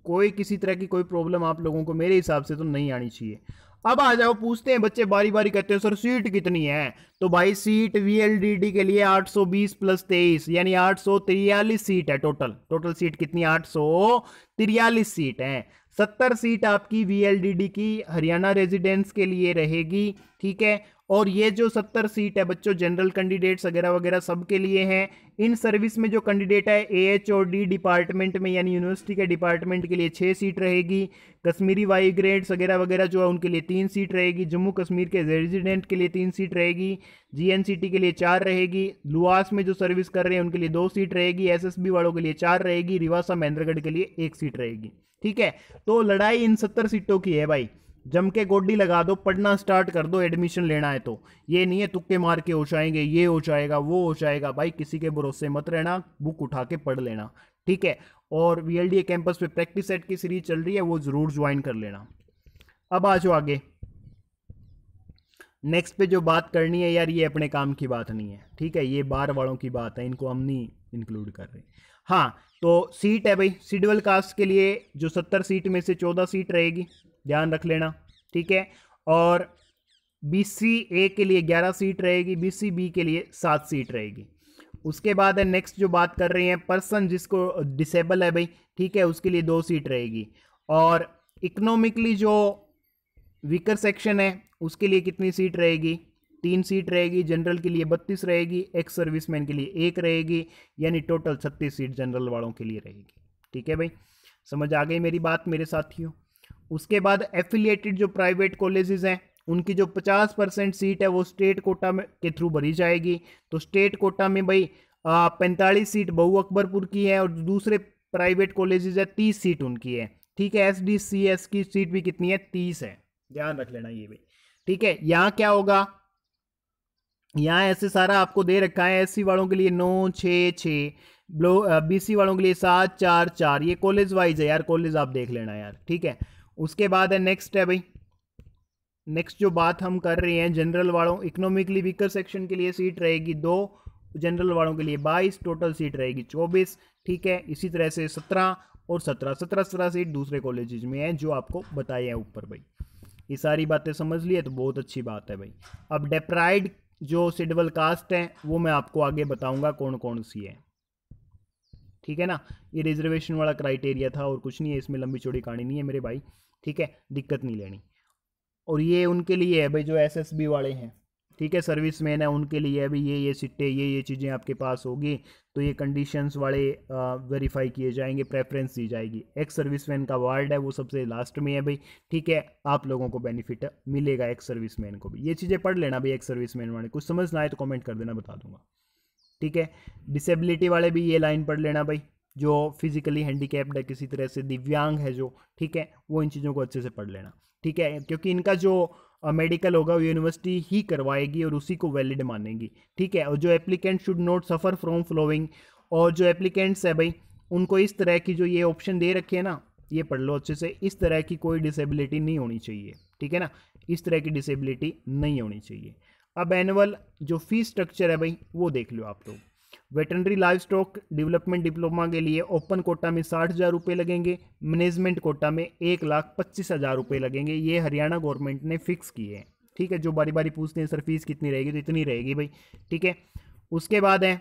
कोई किसी तरह की कोई प्रॉब्लम आप लोगों को मेरे हिसाब से तो नहीं आनी चाहिए अब आ जाओ पूछते हैं बच्चे बारी बारी करते हैं सर सीट कितनी है तो भाई सीट वी के लिए 820 प्लस 23 यानी आठ सीट है टोटल टोटल सीट कितनी आठ सीट है सत्तर सीट आपकी वी की हरियाणा रेजिडेंस के लिए रहेगी ठीक है और ये जो सत्तर सीट है बच्चों जनरल कैंडिडेट्स वगैरह वगैरह सब के लिए हैं इन सर्विस में जो कैंडिडेट है एच और डी डिपार्टमेंट में यानी यूनिवर्सिटी के डिपार्टमेंट के लिए छः सीट रहेगी कश्मीरी वाइग्रेंट्स वगैरह वगैरह जो है उनके लिए तीन सीट रहेगी जम्मू कश्मीर के रेजिडेंट के लिए तीन सीट रहेगी जीएनसीटी के लिए चार रहेगी लुआस में जो सर्विस कर रहे हैं उनके लिए दो सीट रहेगी एसएसबी वालों के लिए चार रहेगी रिवासा महेंद्रगढ़ के लिए एक सीट रहेगी ठीक है तो लड़ाई इन सत्तर सीटों की है भाई जम के गोडी लगा दो पढ़ना स्टार्ट कर दो एडमिशन लेना है तो ये नहीं है तुक्के मार के हो जाएंगे ये हो जाएगा वो हो जाएगा भाई किसी के भरोसे मत रहना बुक उठा के पढ़ लेना ठीक है और वी कैंपस पे प्रैक्टिस सेट की सीरीज चल रही है वो ज़रूर ज्वाइन कर लेना अब आ जाओ आगे नेक्स्ट पे जो बात करनी है यार ये अपने काम की बात नहीं है ठीक है ये बार वालों की बात है इनको हम नहीं इंक्लूड कर रहे हाँ तो सीट है भाई सीडवल कास्ट के लिए जो सत्तर सीट में से चौदह सीट रहेगी ध्यान रख लेना ठीक है और बी सी ए के लिए ग्यारह सीट रहेगी बी सी बी के लिए सात सीट रहेगी उसके बाद है नेक्स्ट जो बात कर रही हैं पर्सन जिसको डिसेबल है भाई ठीक है उसके लिए दो सीट रहेगी और इकोनॉमिकली जो वीकर सेक्शन है उसके लिए कितनी सीट रहेगी तीन सीट रहेगी जनरल के लिए बत्तीस रहेगी एक्स सर्विसमैन के लिए एक रहेगी यानी टोटल छत्तीस सीट जनरल वालों के लिए रहेगी ठीक है भाई समझ आ गई मेरी बात मेरे साथियों उसके बाद एफिलिएटेड जो प्राइवेट कॉलेजेस हैं उनकी जो 50 परसेंट सीट है वो स्टेट कोटा में के थ्रू भरी जाएगी तो स्टेट कोटा में भाई पैंतालीस सीट बहू अकबरपुर की है और दूसरे प्राइवेट कॉलेजेस है तीस सीट उनकी है ठीक है एस डी सी एस की सीट भी कितनी है तीस है ध्यान रख लेना ये भी ठीक है यहाँ क्या होगा यहाँ ऐसे सारा आपको दे रखा है एस वालों के लिए नौ छ छः बी सी वालों के लिए सात चार चार ये कॉलेज वाइज है यार कॉलेज आप देख लेना यार ठीक है उसके बाद है नेक्स्ट है भाई नेक्स्ट जो बात हम कर रहे हैं जनरल वालों इकोनॉमिकली वीकर सेक्शन के लिए सीट रहेगी दो जनरल वालों के लिए बाईस टोटल सीट रहेगी चौबीस ठीक है इसी तरह से सत्रह और सत्रह सत्रह सत्रह सीट दूसरे कॉलेजेज में है जो आपको बताए हैं ऊपर भाई ये सारी बातें समझ लिए तो बहुत अच्छी बात है भाई अब डेप्राइड जो सिडबल कास्ट है वो मैं आपको आगे बताऊंगा कौन कौन सी है ठीक है ना ये रिजर्वेशन वाला क्राइटेरिया था और कुछ नहीं है इसमें लंबी चौड़ी कहानी नहीं है मेरे भाई ठीक है दिक्कत नहीं लेनी और ये उनके लिए है भाई जो एसएसबी वाले हैं ठीक है सर्विस मैन है उनके लिए अभी ये ये सिट्टे ये ये चीज़ें आपके पास होगी तो ये कंडीशंस वाले वेरीफाई किए जाएंगे प्रेफरेंस दी जाएगी एक्स सर्विस मैन का वार्ड है वो सबसे लास्ट में है भाई ठीक है आप लोगों को बेनिफिट मिलेगा एक्स सर्विस मैन को भी ये चीज़ें पढ़ लेना भाई एक्स सर्विस मैन वाले कुछ समझ ना आए तो कमेंट कर देना बता दूंगा ठीक है डिसेबिलिटी वाले भी ये लाइन पढ़ लेना भाई जो फिजिकली हैंडीकेप्ड है किसी तरह से दिव्यांग है जो ठीक है वो इन चीज़ों को अच्छे से पढ़ लेना ठीक है क्योंकि इनका जो मेडिकल होगा वो यूनिवर्सिटी ही करवाएगी और उसी को वैलिड मानेगी ठीक है और जो applicant should not suffer from flowing और जो एप्लीकेंट्स है भाई उनको इस तरह की जो ये ऑप्शन दे रखे हैं ना ये पढ़ लो अच्छे से इस तरह की कोई डिसेबिलिटी नहीं होनी चाहिए ठीक है ना इस तरह की डिसेबिलिटी नहीं होनी चाहिए अब एनुअल जो फीस स्ट्रक्चर है भाई वो देख लो आप लोग तो। Veterinary livestock development diploma के लिए ओपन कोटा में साठ हज़ार रुपये लगेंगे मैनेजमेंट कोटा में एक लाख पच्चीस हज़ार रुपये लगेंगे ये हरियाणा गवर्नमेंट ने फिक्स किए हैं ठीक है जो बारी बारी पूछते हैं सर फीस कितनी रहेगी तो इतनी रहेगी भाई ठीक है उसके बाद है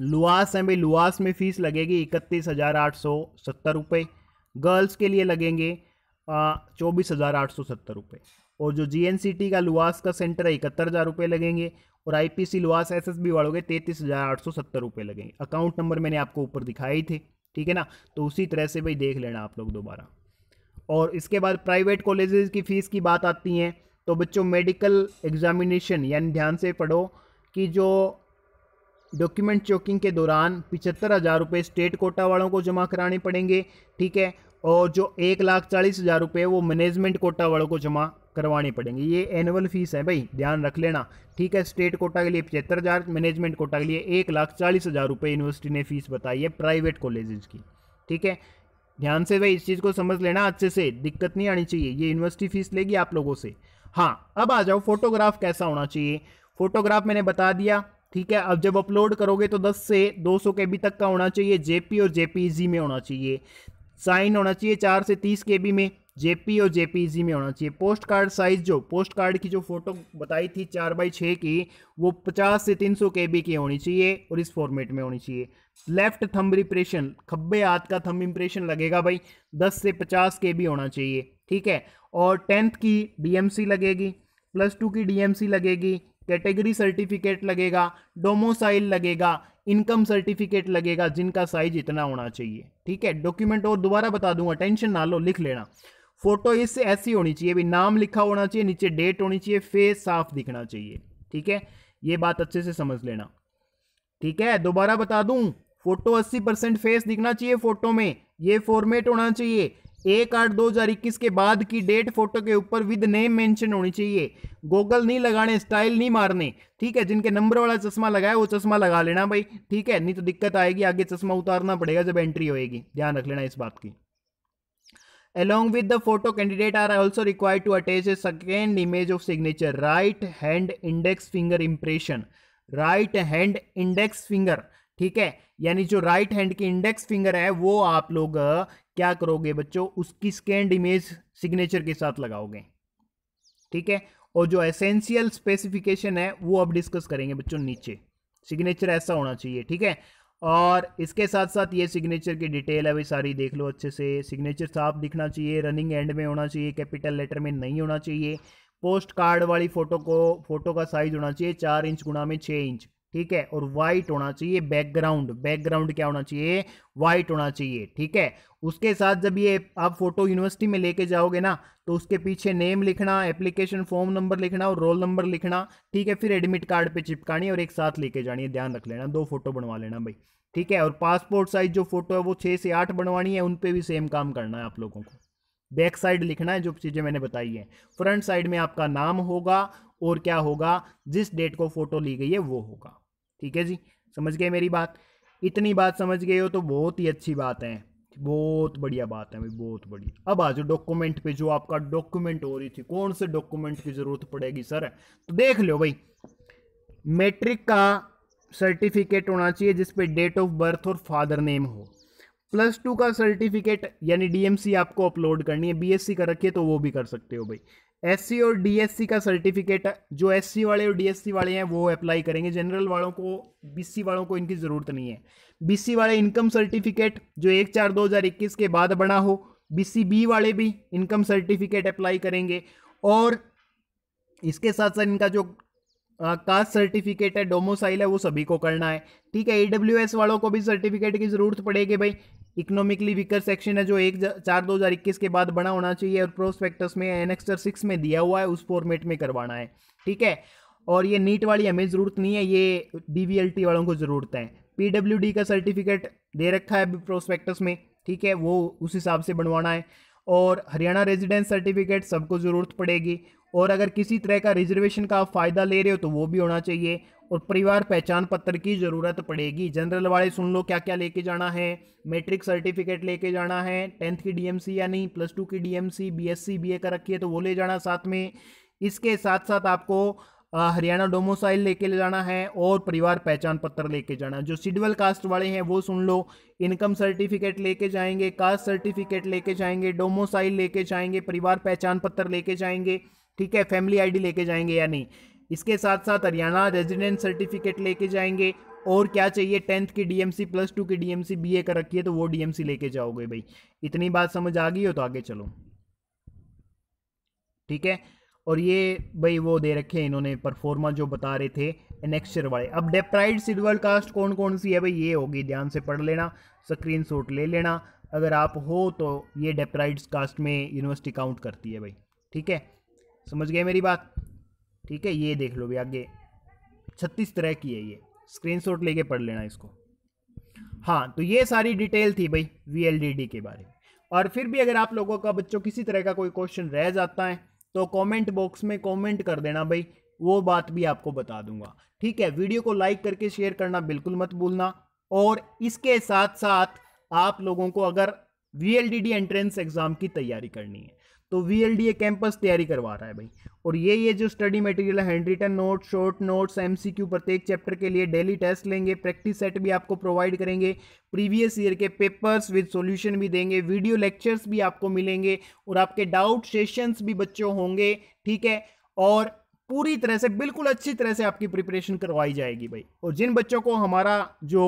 लुआस है भाई लुआस में फ़ीस लगेगी इकतीस हज़ार आठ सौ सत्तर रुपये गर्ल्स के लिए लगेंगे चौबीस हज़ार आठ सौ सत्तर रुपये और जो जी का लुआस का सेंटर है इकहत्तर हज़ार रुपये लगेंगे और I P C LUVAS S S B वालों के तैंतीस हज़ार आठ सौ सत्तर रुपये लगेंगे अकाउंट नंबर मैंने आपको ऊपर दिखाई थे ठीक है ना तो उसी तरह से भाई देख लेना आप लोग दोबारा और इसके बाद प्राइवेट कॉलेजेस की फ़ीस की बात आती हैं तो बच्चों मेडिकल एग्जामिनेशन यानी ध्यान से पढ़ो कि जो डॉक्यूमेंट चेकिंग के दौरान पिचहत्तर हज़ार रुपये स्टेट कोटा वालों को जमा कराने पड़ेंगे ठीक है और जो एक लाख चालीस हज़ार रुपये वो मैनेजमेंट कोटा वालों को जमा करवानी पड़ेंगी ये एनुअल फीस है भाई ध्यान रख लेना ठीक है स्टेट कोटा के लिए पचहत्तर हज़ार मैनेजमेंट कोटा के लिए एक लाख चालीस हज़ार रुपये यूनिवर्सिटी ने फीस बताई है प्राइवेट कॉलेजेज की ठीक है ध्यान से भाई इस चीज़ को समझ लेना अच्छे से दिक्कत नहीं आनी चाहिए ये यूनिवर्सिटी फीस लेगी आप लोगों से हाँ अब आ जाओ फोटोग्राफ कैसा होना चाहिए फोटोग्राफ मैंने बता दिया ठीक है अब जब अपलोड करोगे तो दस से दो सौ के बी तक का होना चाहिए जेपी और जी e में होना चाहिए साइन होना चाहिए चार से तीस के बी में जेपी और जेपीजी में होना चाहिए पोस्ट कार्ड साइज़ जो पोस्ट कार्ड की जो फ़ोटो बताई थी चार बाई छः की वो पचास से तीन सौ के बी की होनी चाहिए और इस फॉर्मेट में होनी चाहिए लेफ्ट थंब रिप्रेशन खब्बे हाथ का थंब इम्प्रेशन लगेगा भाई दस से पचास के बी होना चाहिए ठीक है और टेंथ की डीएमसी लगेगी प्लस टू की डीएमसी लगेगी कैटेगरी सर्टिफिकेट लगेगा डोमोसाइल लगेगा इनकम सर्टिफिकेट लगेगा जिनका साइज इतना होना चाहिए ठीक है डॉक्यूमेंट और दोबारा बता दूंगा टेंशन ना लो लिख लेना फोटो इस ऐसी होनी चाहिए भी नाम लिखा होना चाहिए नीचे डेट होनी चाहिए फेस साफ दिखना चाहिए ठीक है ये बात अच्छे से समझ लेना ठीक है दोबारा बता दूं फोटो 80 परसेंट फेस दिखना चाहिए फोटो में ये फॉर्मेट होना चाहिए एक आठ दो हजार इक्कीस के बाद की डेट फोटो के ऊपर विद नेम मेंशन होनी चाहिए गोगल नहीं लगाने स्टाइल नहीं मारने ठीक है जिनके नंबर वाला चश्मा लगाए वो चश्मा लगा लेना भाई ठीक है नहीं तो दिक्कत आएगी आगे चश्मा उतारना पड़ेगा जब एंट्री होएगी ध्यान रख लेना इस बात की along with the photo candidate are also required to attach a second image of signature right hand index finger impression right hand index finger ठीक है यानी जो राइट हैंड की इंडेक्स फिंगर है वो आप लोग क्या करोगे बच्चों उसकी स्कैंड इमेज सिग्नेचर के साथ लगाओगे ठीक है और जो एसेंशियल स्पेसिफिकेशन है वो अब डिस्कस करेंगे बच्चों नीचे सिग्नेचर ऐसा होना चाहिए ठीक है और इसके साथ साथ ये सिग्नेचर की डिटेल है सारी देख लो अच्छे से सिग्नेचर साफ दिखना चाहिए रनिंग एंड में होना चाहिए कैपिटल लेटर में नहीं होना चाहिए पोस्ट कार्ड वाली फ़ोटो को फ़ोटो का साइज़ होना चाहिए चार इंच गुणा में छः इंच ठीक है और वाइट होना चाहिए बैकग्राउंड बैकग्राउंड क्या होना चाहिए वाइट होना चाहिए ठीक है उसके साथ जब ये आप फोटो यूनिवर्सिटी में लेके जाओगे ना तो उसके पीछे नेम लिखना एप्लीकेशन फॉर्म नंबर लिखना और रोल नंबर लिखना ठीक है फिर एडमिट कार्ड पे चिपकानी और एक साथ लेके जानी है ध्यान रख लेना दो फोटो बनवा लेना भाई ठीक है और पासपोर्ट साइज जो फोटो है वो छः से आठ बनवानी है उन पर भी सेम काम करना है आप लोगों को बैक साइड लिखना है जो चीज़ें मैंने बताई हैं फ्रंट साइड में आपका नाम होगा और क्या होगा जिस डेट को फ़ोटो ली गई है वो होगा ठीक है जी समझ गए मेरी बात इतनी बात समझ गए हो तो बहुत ही अच्छी बात है बहुत बढ़िया बात है भाई बहुत बढ़िया अब आ जाओ डॉक्यूमेंट पे जो आपका डॉक्यूमेंट हो रही थी कौन से डॉक्यूमेंट की ज़रूरत पड़ेगी सर तो देख लो भाई मैट्रिक का सर्टिफिकेट होना चाहिए जिसपे डेट ऑफ बर्थ और फादर नेम हो प्लस टू का सर्टिफिकेट यानी डीएमसी आपको अपलोड करनी है बीएससी कर रखिए तो वो भी कर सकते हो भाई एस और डी का सर्टिफिकेट जो एस वाले और डी वाले हैं वो अप्लाई करेंगे जनरल वालों को बी वालों को इनकी ज़रूरत नहीं है बी वाले इनकम सर्टिफिकेट जो एक चार दो हज़ार इक्कीस के बाद बना हो बी बी वाले भी इनकम सर्टिफिकेट अप्लाई करेंगे और इसके साथ साथ इनका जो कास्ट सर्टिफिकेट है डोमोसाइल है वो सभी को करना है ठीक है ई वालों को भी सर्टिफिकेट की ज़रूरत पड़ेगी भाई इकोनॉमिकली वीकर सेक्शन है जो एक चार दो हज़ार इक्कीस के बाद बड़ा होना चाहिए और प्रोस्पेक्टस में एनेक्स्टर सिक्स में दिया हुआ है उस फॉर्मेट में करवाना है ठीक है और ये नीट वाली हमें ज़रूरत नहीं है ये डी वालों को ज़रूरत है पी का सर्टिफिकेट दे रखा है प्रोस्पेक्टस में ठीक है वो उस हिसाब से बनवाना है और हरियाणा रेजिडेंस सर्टिफिकेट सबको ज़रूरत पड़ेगी और अगर किसी तरह का रिजर्वेशन का आप फ़ायदा ले रहे हो तो वो भी होना चाहिए और परिवार पहचान पत्र की ज़रूरत पड़ेगी जनरल वाले सुन लो क्या क्या लेके जाना है मैट्रिक सर्टिफिकेट लेके जाना है टेंथ की डीएमसी या नहीं प्लस टू की डीएमसी बीएससी बीए का रखी है तो वो ले जाना साथ में इसके साथ साथ आपको हरियाणा डोमोसाइल लेके ले जाना है और परिवार पहचान पत्र लेके जाना जो शिड्यूल कास्ट वाले हैं वो सुन लो इनकम सर्टिफिकेट लेके जाएंगे कास्ट सर्टिफिकेट लेके जाएंगे डोमोसाइल लेके जाएंगे परिवार पहचान पत्र लेके जाएंगे ठीक है फैमिली आईडी लेके जाएंगे या नहीं इसके साथ साथ हरियाणा रेजिडेंस सर्टिफिकेट लेके जाएंगे और क्या चाहिए टेंथ की डीएमसी प्लस टू की डीएमसी बीए कर रखी है तो वो डीएमसी लेके जाओगे भाई इतनी बात समझ आ गई हो तो आगे चलो ठीक है और ये भाई वो दे रखे हैं इन्होंने परफॉर्मा जो बता रहे थे नेक्स्टर वाले अब डेप्राइड सिल्वर कास्ट कौन कौन सी है भाई ये होगी ध्यान से पढ़ लेना स्क्रीन ले लेना अगर आप हो तो ये डेप्राइड कास्ट में यूनिवर्सिटी काउंट करती है भाई ठीक है समझ गए मेरी बात ठीक है ये देख लो भी आगे छत्तीस तरह की है ये स्क्रीनशॉट लेके पढ़ लेना इसको हाँ तो ये सारी डिटेल थी भाई वी के बारे में और फिर भी अगर आप लोगों का बच्चों किसी तरह का कोई क्वेश्चन रह जाता है तो कमेंट बॉक्स में कमेंट कर देना भाई वो बात भी आपको बता दूंगा ठीक है वीडियो को लाइक करके शेयर करना बिल्कुल मत भूलना और इसके साथ साथ आप लोगों को अगर V L D D entrance exam की तैयारी करनी है तो V L D A campus तैयारी करवा रहा है भाई और ये ये जो स्टडी मटेरियल है handwritten note short notes M C Q प्रत्येक चैप्टर के लिए डेली टेस्ट लेंगे प्रैक्टिस सेट भी आपको प्रोवाइड करेंगे प्रीवियस ईयर के पेपर्स विद सॉल्यूशन भी देंगे वीडियो लेक्चर्स भी आपको मिलेंगे और आपके डाउट सेशंस भी बच्चों होंगे ठीक है और पूरी तरह से बिल्कुल अच्छी तरह से आपकी प्रिपरेशन करवाई जाएगी भाई और जिन बच्चों को हमारा जो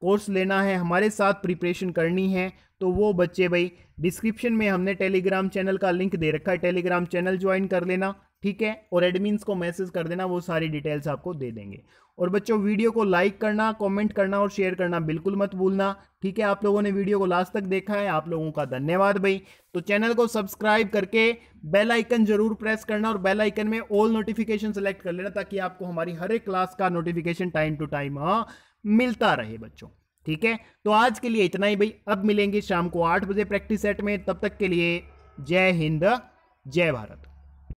कोर्स लेना है हमारे साथ प्रिपरेशन करनी है तो वो बच्चे भाई डिस्क्रिप्शन में हमने टेलीग्राम चैनल का लिंक दे रखा है टेलीग्राम चैनल ज्वाइन कर लेना ठीक है और एडमिन्स को मैसेज कर देना वो सारी डिटेल्स आपको दे देंगे और बच्चों वीडियो को लाइक करना कमेंट करना और शेयर करना बिल्कुल मत भूलना ठीक है आप लोगों ने वीडियो को लास्ट तक देखा है आप लोगों का धन्यवाद भाई तो चैनल को सब्सक्राइब करके बेल आइकन जरूर प्रेस करना और बेल आइकन में ऑल नोटिफिकेशन सेलेक्ट कर लेना ताकि आपको हमारी हर एक क्लास का नोटिफिकेशन टाइम टू टाइम मिलता रहे बच्चों ठीक है तो आज के लिए इतना ही भाई अब मिलेंगे शाम को आठ बजे प्रैक्टिस सेट में तब तक के लिए जय हिंद जय भारत